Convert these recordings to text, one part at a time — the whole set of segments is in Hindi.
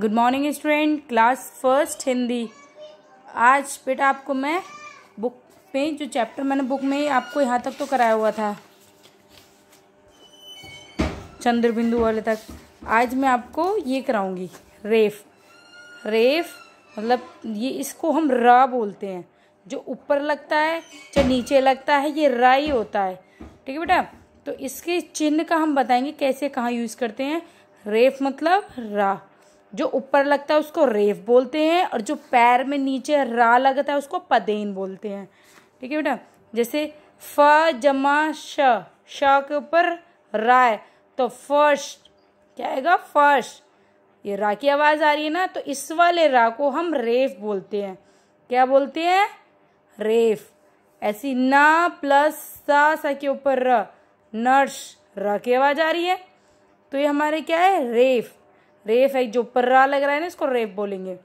good morning student class first Hindi आज बेटा आपको मैं बुक में जो चैप्टर मैंने बुक में आपको यहाँ तक तो कराया हुआ था चंद्र बिंदु वाले तक आज मैं आपको ये कराऊंगी रेफ रेफ मतलब ये इसको हम रा बोलते हैं जो ऊपर लगता है चाहे नीचे लगता है ये रा ही होता है ठीक है बेटा तो इसके चिन्ह का हम बताएंगे कैसे कहाँ यूज़ करते हैं रेफ मतलब रा जो ऊपर लगता है उसको रेफ बोलते हैं और जो पैर में नीचे रा लगता है उसको पदेन बोलते हैं ठीक है बेटा जैसे फ जमा श श के ऊपर रा है तो फर्स्ट क्या आएगा फर्स्ट ये रा की आवाज़ आ रही है ना तो इस वाले रा को हम रेफ बोलते हैं क्या बोलते हैं रेफ ऐसी ना प्लस सा सा के ऊपर र नर्स र की आवाज़ आ रही है तो ये हमारे क्या है रेफ रेफ है जो पर्रा लग रहा है ना इसको रेफ बोलेंगे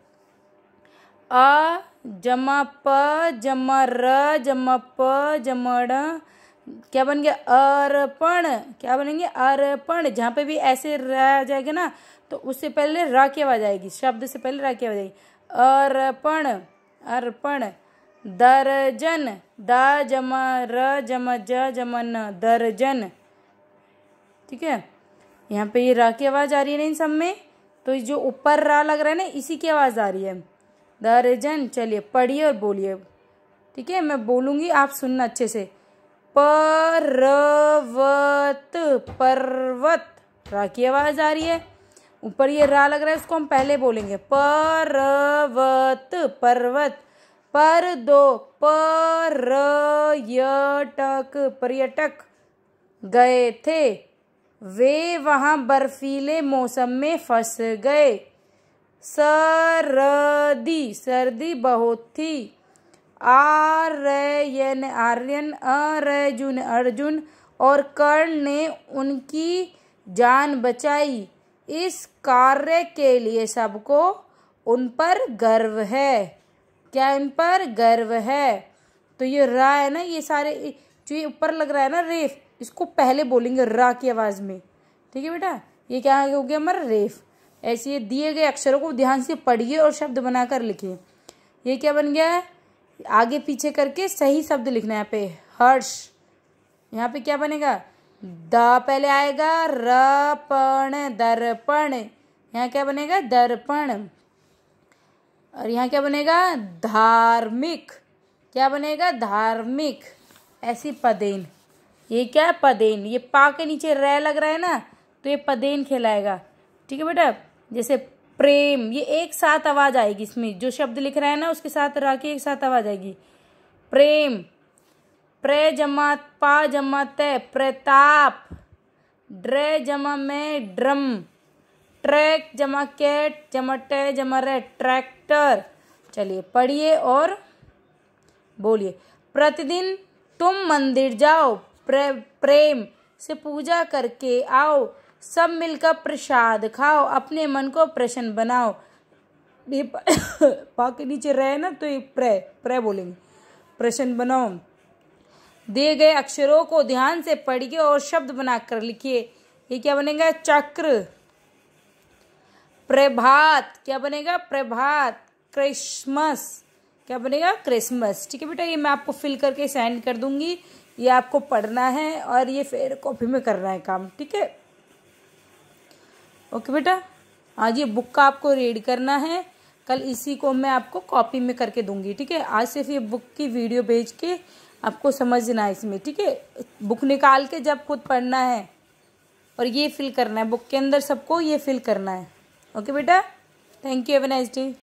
अ जमा प जमा र जमा प जमा ड क्या बन गया अर्पण क्या बनेंगे अर्पण जहाँ पे भी ऐसे रह आ जाएगा ना तो उससे पहले रा की आवाज आएगी शब्द से पहले रा की आवाज आएगी अर्पण अर्पण दर्जन द जमा र जमा ज जमा न दर्जन ठीक है यहाँ पे ये रा की आवाज आ रही है ना इन सब में तो जो ऊपर रा लग रहा है ना इसी की आवाज़ आ रही है द रिजन चलिए पढ़िए और बोलिए ठीक है मैं बोलूँगी आप सुनना अच्छे से पर्वत पर्वत रा की आवाज़ आ रही है ऊपर ये रा लग रहा है उसको हम पहले बोलेंगे पर्वत पर्वत पर दो पर्यटक पर्यटक गए थे वे वहाँ बर्फीले मौसम में फंस गए सरदी सर्दी बहुत थी आर्यन आर्यन अर्जुन अर्जुन और कर्ण ने उनकी जान बचाई इस कार्य के लिए सबको उन पर गर्व है क्या इन पर गर्व है तो ये रा है ना ये सारे जो ये ऊपर लग रहा है ना रेफ इसको पहले बोलेंगे रा की आवाज़ में ठीक है बेटा ये क्या हो गया हमारा रेफ ऐसे दिए गए अक्षरों को ध्यान से पढ़िए और शब्द बनाकर लिखिए ये क्या बन गया है आगे पीछे करके सही शब्द लिखना है यहाँ पे हर्ष यहाँ पे क्या बनेगा द पहले आएगा रपण दर्पण यहाँ क्या बनेगा दर्पण और यहाँ क्या बनेगा धार्मिक क्या बनेगा धार्मिक ऐसी पदेन ये क्या है पदेन ये पा के नीचे रह लग रहा है ना तो ये पदेन खेलाएगा ठीक है बेटा जैसे प्रेम ये एक साथ आवाज़ आएगी इसमें जो शब्द लिख रहा है ना उसके साथ रह के एक साथ आवाज़ आएगी प्रेम प्रे जमा पा जमा तय प्रताप ड्र जमा में ड्रम ट्रैक जमा कैट जमा टय जमा रे ट्रैक्टर चलिए पढ़िए और बोलिए प्रतिदिन तुम मंदिर जाओ प्रेम से पूजा करके आओ सब मिलकर प्रसाद खाओ अपने मन को प्रसन्न बनाओ ये पा के नीचे रहे ना तो ये प्रे प्रे बोलेंगे प्रसन्न बनाओ दिए गए अक्षरों को ध्यान से पढ़िए और शब्द बनाकर लिखिए ये क्या बनेगा चक्र प्रभात क्या बनेगा प्रभात क्रिसमस क्या बनेगा क्रिसमस ठीक है बेटा ये मैं आपको फिल करके सेंड कर दूंगी ये आपको पढ़ना है और ये फिर कॉपी में करना है काम ठीक है ओके बेटा आज ये बुक का आपको रीड करना है कल इसी को मैं आपको कॉपी में करके दूंगी ठीक है आज सिर्फ ये बुक की वीडियो भेज के आपको समझना है इसमें ठीक है बुक निकाल के जब खुद पढ़ना है और ये फिल करना है बुक के अंदर सबको ये फिल करना है ओके बेटा thank you have nice day